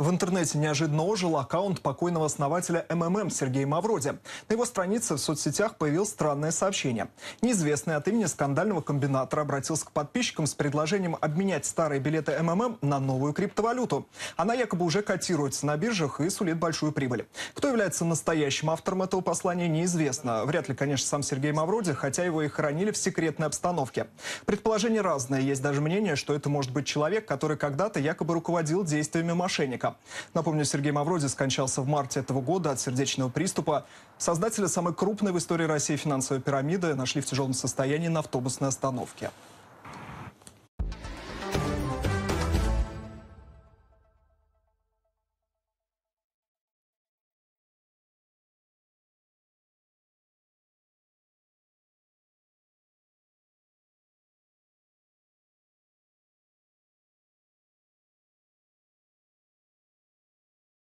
В интернете неожиданно ожил аккаунт покойного основателя МММ Сергея Мавроди. На его странице в соцсетях появилось странное сообщение. Неизвестный от имени скандального комбинатора обратился к подписчикам с предложением обменять старые билеты МММ на новую криптовалюту. Она якобы уже котируется на биржах и сулит большую прибыль. Кто является настоящим автором этого послания, неизвестно. Вряд ли, конечно, сам Сергей Мавроди, хотя его и хоронили в секретной обстановке. Предположения разные. Есть даже мнение, что это может быть человек, который когда-то якобы руководил действиями мошенника. Напомню, Сергей Мавроди скончался в марте этого года от сердечного приступа. Создателя самой крупной в истории России финансовой пирамиды нашли в тяжелом состоянии на автобусной остановке.